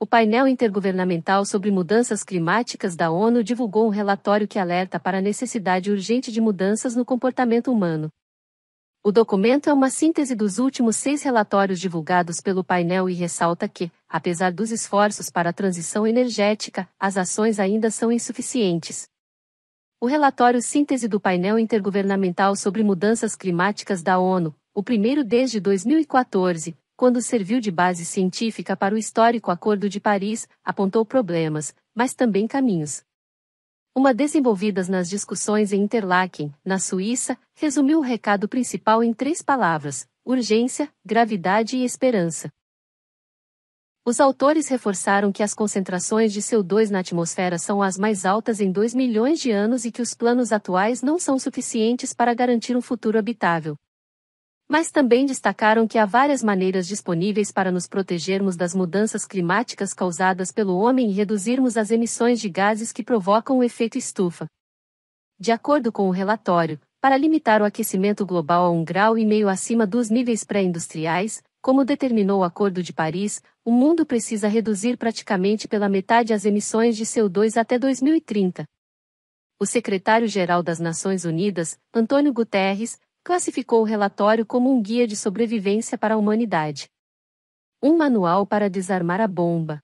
O painel intergovernamental sobre mudanças climáticas da ONU divulgou um relatório que alerta para a necessidade urgente de mudanças no comportamento humano. O documento é uma síntese dos últimos seis relatórios divulgados pelo painel e ressalta que, apesar dos esforços para a transição energética, as ações ainda são insuficientes. O relatório Síntese do Painel Intergovernamental sobre Mudanças Climáticas da ONU, o primeiro desde 2014, quando serviu de base científica para o histórico Acordo de Paris, apontou problemas, mas também caminhos. Uma desenvolvidas nas discussões em Interlaken, na Suíça, resumiu o recado principal em três palavras: urgência, gravidade e esperança. Os autores reforçaram que as concentrações de CO2 na atmosfera são as mais altas em 2 milhões de anos e que os planos atuais não são suficientes para garantir um futuro habitável. Mas também destacaram que há várias maneiras disponíveis para nos protegermos das mudanças climáticas causadas pelo homem e reduzirmos as emissões de gases que provocam o efeito estufa. De acordo com o relatório, para limitar o aquecimento global a um grau e meio acima dos níveis pré-industriais, como determinou o Acordo de Paris, o mundo precisa reduzir praticamente pela metade as emissões de CO2 até 2030. O secretário-geral das Nações Unidas, Antônio Guterres, classificou o relatório como um guia de sobrevivência para a humanidade. Um manual para desarmar a bomba.